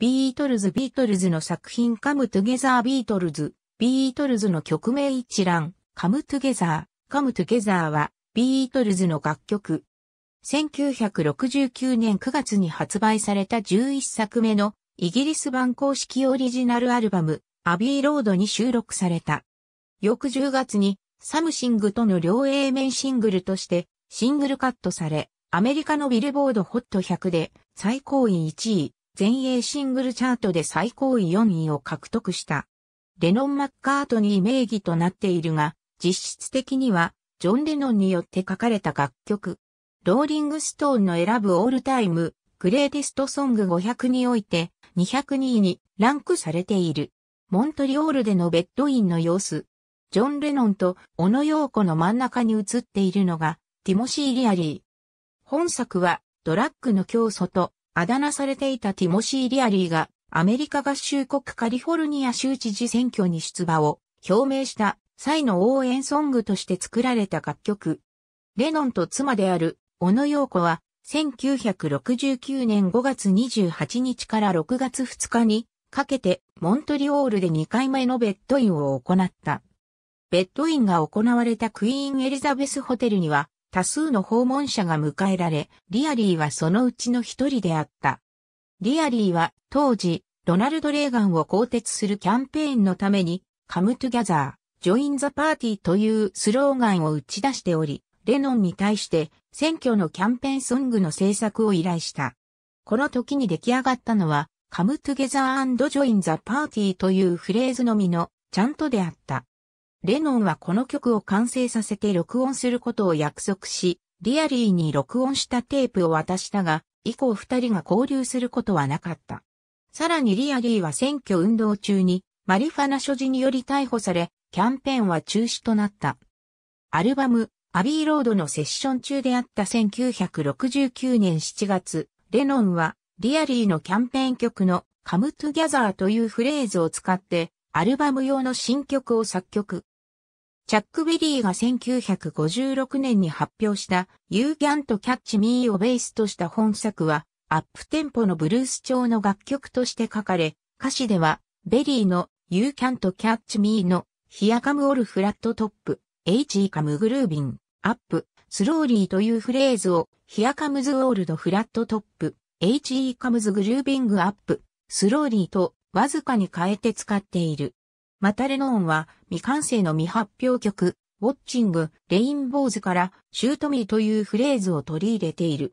ビートルズビートルズの作品カムトゥゲザービートルズビートルズの曲名一覧カムトゥゲザーカムトゥゲザーはビートルズの楽曲1969年9月に発売された11作目のイギリス版公式オリジナルアルバムアビーロードに収録された。翌10月にサムシングとの両 A 面シングルとしてシングルカットされアメリカのビルボードホット100で最高位1位全英シングルチャートで最高位4位を獲得した。レノン・マッカートニー名義となっているが、実質的には、ジョン・レノンによって書かれた楽曲。ローリング・ストーンの選ぶオールタイム、グレーテスト・ソング500において、202位にランクされている。モントリオールでのベッドインの様子。ジョン・レノンと小野洋子の真ん中に映っているのが、ティモシー・リアリー。本作は、ドラッグの教祖とあだ名されていたティモシー・リアリーがアメリカ合衆国カリフォルニア州知事選挙に出馬を表明した際の応援ソングとして作られた楽曲。レノンと妻である小野洋子は1969年5月28日から6月2日にかけてモントリオールで2回目のベッドインを行った。ベッドインが行われたクイーンエリザベスホテルには多数の訪問者が迎えられ、リアリーはそのうちの一人であった。リアリーは当時、ロナルド・レーガンを更迭するキャンペーンのために、カムトゥギャザー、join the party というスローガンを打ち出しており、レノンに対して選挙のキャンペーンソングの制作を依頼した。この時に出来上がったのは、come together and join the party というフレーズのみの、ちゃんとであった。レノンはこの曲を完成させて録音することを約束し、リアリーに録音したテープを渡したが、以降二人が交流することはなかった。さらにリアリーは選挙運動中にマリファナ所持により逮捕され、キャンペーンは中止となった。アルバム、アビーロードのセッション中であった1969年7月、レノンはリアリーのキャンペーン曲のカムトゥギャザーというフレーズを使ってアルバム用の新曲を作曲。チャック・ベリーが1956年に発表した You Can't Catch Me をベースとした本作は、アップテンポのブルース調の楽曲として書かれ、歌詞では、ベリーの You Can't Catch Me の Here Come All Flat Top, H e Come Grooving, Up, Slowly というフレーズを Here Comes Old Flat Top, H e Comes Grooving Up, Slowly とわずかに変えて使っている。またレノンは未完成の未発表曲、ウォッチング、レインボーズから、シュートミーというフレーズを取り入れている。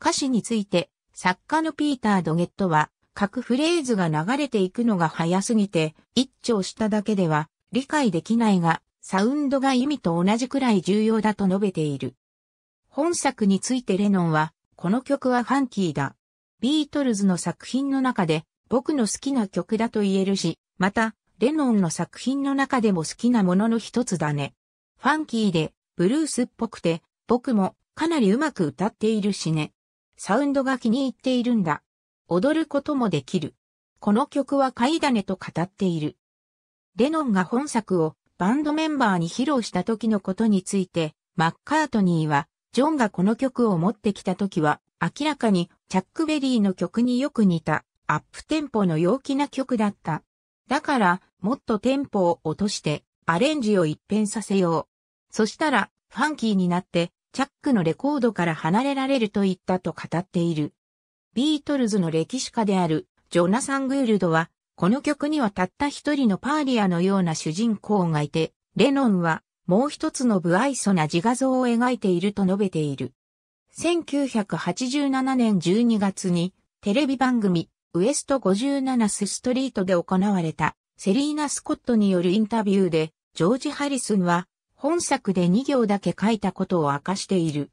歌詞について、作家のピーター・ドゲットは、各フレーズが流れていくのが早すぎて、一聴しただけでは理解できないが、サウンドが意味と同じくらい重要だと述べている。本作についてレノンは、この曲はファンキーだ。ビートルズの作品の中で僕の好きな曲だと言えるし、またレノンの作品の中でも好きなものの一つだね。ファンキーで、ブルースっぽくて、僕もかなりうまく歌っているしね。サウンドが気に入っているんだ。踊ることもできる。この曲は買いだねと語っている。レノンが本作をバンドメンバーに披露した時のことについて、マッカートニーは、ジョンがこの曲を持ってきた時は、明らかにチャックベリーの曲によく似た、アップテンポの陽気な曲だった。だから、もっとテンポを落としてアレンジを一変させよう。そしたら、ファンキーになって、チャックのレコードから離れられると言ったと語っている。ビートルズの歴史家であるジョナサン・グールドは、この曲にはたった一人のパーリアのような主人公がいて、レノンはもう一つの不愛想な自画像を描いていると述べている。1987年12月にテレビ番組ウエスト57スストリートで行われたセリーナ・スコットによるインタビューで、ジョージ・ハリスンは、本作で2行だけ書いたことを明かしている。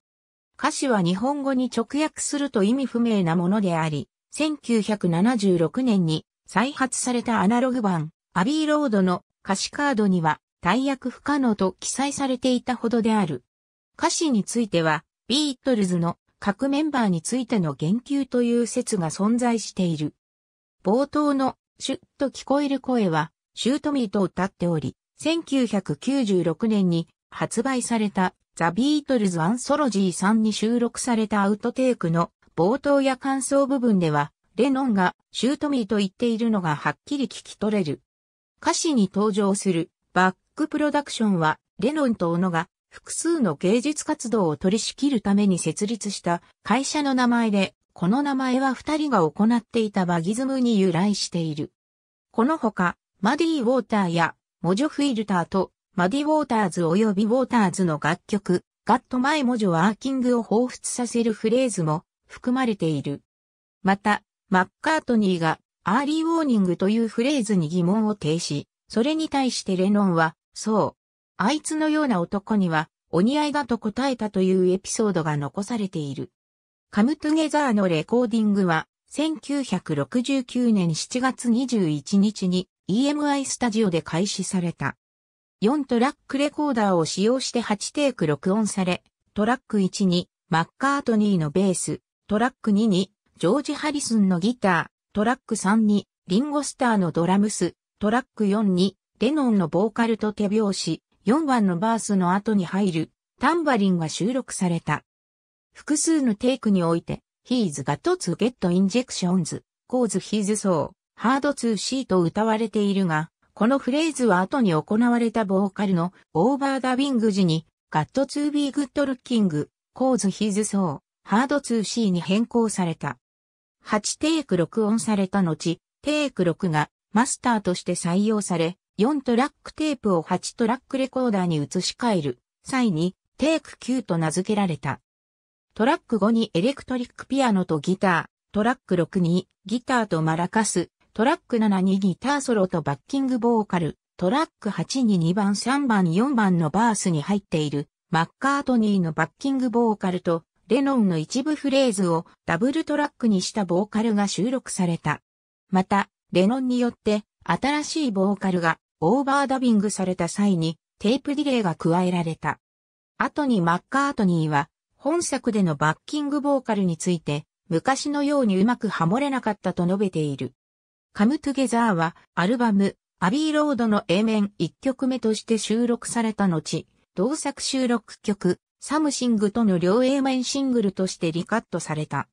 歌詞は日本語に直訳すると意味不明なものであり、1976年に再発されたアナログ版、アビーロードの歌詞カードには、大役不可能と記載されていたほどである。歌詞については、ビートルズの各メンバーについての言及という説が存在している。冒頭のシュッと聞こえる声は、シュートミーと歌っており、1996年に発売されたザ・ビートルズ・アンソロジーさんに収録されたアウトテイクの冒頭や感想部分では、レノンがシュートミーと言っているのがはっきり聞き取れる。歌詞に登場するバックプロダクションは、レノンとオノが複数の芸術活動を取り仕切るために設立した会社の名前で、この名前は二人が行っていたバギズムに由来している。このほか、マディ・ウォーターや、モジョ・フィルターと、マディ・ウォーターズ及びウォーターズの楽曲、ガット・マイ・モジョ・ワーキングを彷彿させるフレーズも含まれている。また、マッカートニーが、アーリー・ウォーニングというフレーズに疑問を呈し、それに対してレノンは、そう。あいつのような男には、お似合いだと答えたというエピソードが残されている。カムトゥゲザーのレコーディングは、1969年7月21日に EMI スタジオで開始された。4トラックレコーダーを使用して8テイク録音され、トラック1にマッカートニーのベース、トラック2にジョージ・ハリスンのギター、トラック3にリンゴスターのドラムス、トラック4にレノンのボーカルと手拍子、4番のバースの後に入るタンバリンが収録された。複数のテイクにおいて、He's got to get injections, cause h e s so, hard to see と歌われているが、このフレーズは後に行われたボーカルのオーバーダビング時に、got to be good looking, cause h e s so, hard to see に変更された。8テイク録音された後、テイク6がマスターとして採用され、4トラックテープを8トラックレコーダーに移し替える際に、テイク9と名付けられた。トラック5にエレクトリックピアノとギター、トラック6にギターとマラカス、トラック7にギターソロとバッキングボーカル、トラック8に2番3番4番のバースに入っているマッカートニーのバッキングボーカルとレノンの一部フレーズをダブルトラックにしたボーカルが収録された。また、レノンによって新しいボーカルがオーバーダビングされた際にテープディレイが加えられた。後にマッカートニーは本作でのバッキングボーカルについて、昔のようにうまくハモれなかったと述べている。カムトゥゲザーは、アルバム、アビーロードの A 面1曲目として収録された後、同作収録曲、サムシングとの両 A 面シングルとしてリカットされた。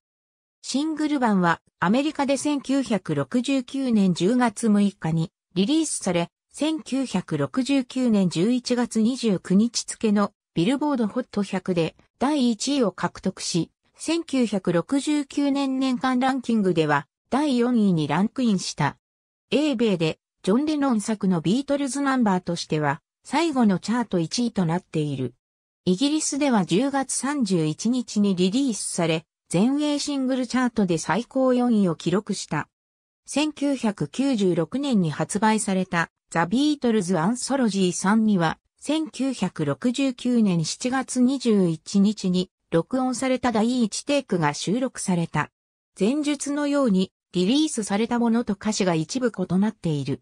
シングル版はアメリカで1969年10月6日にリリースされ、1969年11月29日付のビルボードホット100で第1位を獲得し、1969年年間ランキングでは第4位にランクインした。英米でジョン・レノン作のビートルズナンバーとしては最後のチャート1位となっている。イギリスでは10月31日にリリースされ、全英シングルチャートで最高4位を記録した。1996年に発売されたザ・ビートルズ・アンソロジー3には1969年7月21日に録音された第1テイクが収録された。前述のようにリリースされたものと歌詞が一部異なっている。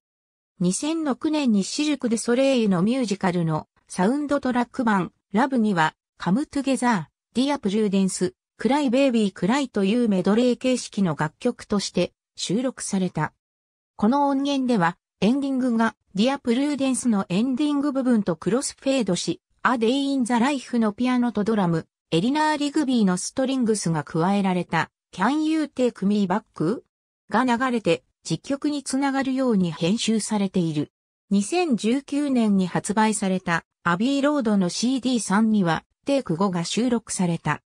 2006年に私塾でソレイユのミュージカルのサウンドトラック版ラブにはカムトゥゲザー、ディアプジューデンス、クライベイビークライというメドレー形式の楽曲として収録された。この音源ではエンディングが、ディア・プルーデンスのエンディング部分とクロスフェードし、ア・デイ・イン・ザ・ライフのピアノとドラム、エリナー・リグビーのストリングスが加えられた、Can You Take Me Back? が流れて、実曲につながるように編集されている。2019年に発売された、アビーロードの CD3 には、テイク5が収録された。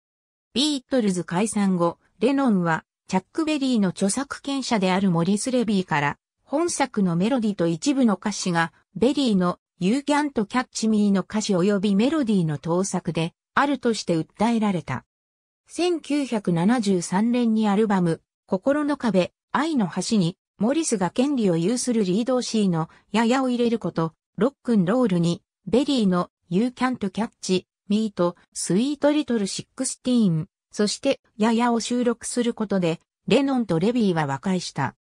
ビートルズ解散後、レノンは、チャックベリーの著作権者であるモリス・レビーから、本作のメロディと一部の歌詞が、ベリーの You Can't Catch Me の歌詞及びメロディの盗作で、あるとして訴えられた。1973年にアルバム、心の壁、愛の橋に、モリスが権利を有するリード C のややを入れること、ロックンロールに、ベリーの You Can't Catch Me と Sweet Little Sixteen、そしてややを収録することで、レノンとレビーは和解した。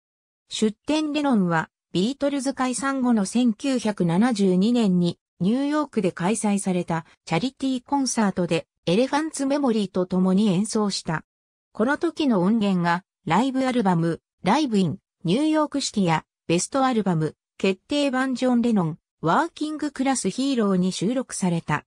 出展レノンは、ビートルズ解散後の1972年に、ニューヨークで開催されたチャリティーコンサートで、エレファンツメモリーと共に演奏した。この時の音源が、ライブアルバム、ライブイン、ニューヨークシティや、ベストアルバム、決定版ジョン・レノン、ワーキングクラスヒーローに収録された。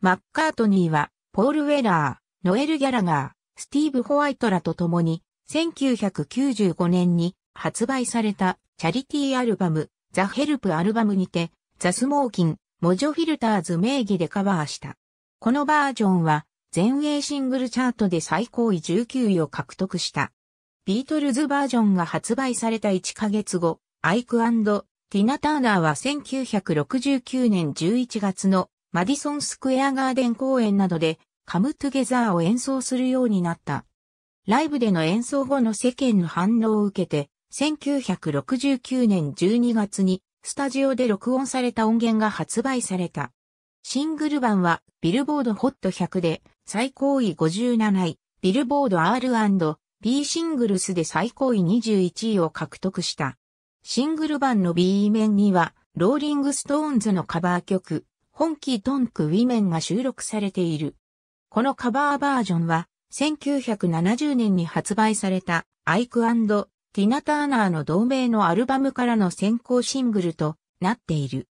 マッカートニーは、ポール・ウェラー、ノエル・ギャラガー、スティーブ・ホワイトらと共に、1995年に発売されたチャリティーアルバム、ザ・ヘルプアルバムにて、ザ・スモーキン、モジョフィルターズ名義でカバーした。このバージョンは、全英シングルチャートで最高位19位を獲得した。ビートルズバージョンが発売された1ヶ月後、アイクティナ・ターナーは1969年11月のマディソン・スクエア・ガーデン公演などでカム・トゥゲザーを演奏するようになった。ライブでの演奏後の世間の反応を受けて、1969年12月にスタジオで録音された音源が発売された。シングル版はビルボードホット100で最高位57位、ビルボード R&B シングルスで最高位21位を獲得した。シングル版の B 面にはローリングストーンズのカバー曲、本気トンクウィメンが収録されている。このカバーバージョンは1970年に発売されたアイクティナ・ターナーの同名のアルバムからの先行シングルとなっている。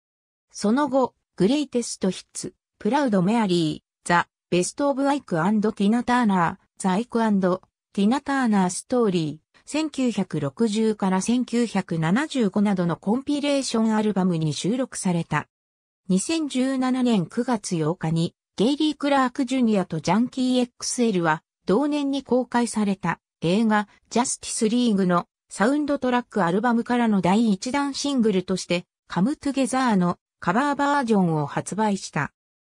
その後、グレイテストヒッツ、プラウド・メアリー、ザ・ベスト・オブ・アイク・ティナ・ターナー、ザ・アイク・ティナ・ターナー・ストーリー、1960から1975などのコンピレーションアルバムに収録された。2017年9月8日にゲイリー・クラーク・ジュニアとジャンキー XL は同年に公開された。映画ジャスティスリーグのサウンドトラックアルバムからの第1弾シングルとしてカムトゥゲザーのカバーバージョンを発売した。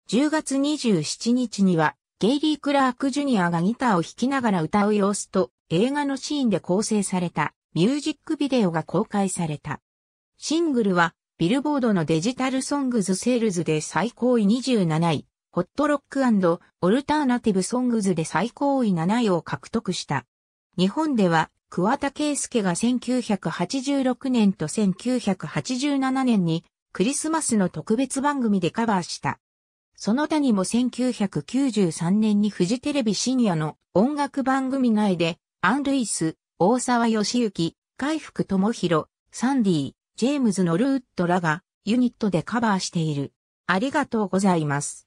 10月27日にはゲイリー・クラーク・ジュニアがギターを弾きながら歌う様子と映画のシーンで構成されたミュージックビデオが公開された。シングルはビルボードのデジタルソングズセールズで最高位27位、ホットロックオルターナティブソングズで最高位7位を獲得した。日本では桑田圭介が1986年と1987年にクリスマスの特別番組でカバーした。その他にも1993年にフジテレビ深夜の音楽番組内で、アン・ルイス、大沢義行、海福智弘、サンディ、ジェームズ・ノルウッドらがユニットでカバーしている。ありがとうございます。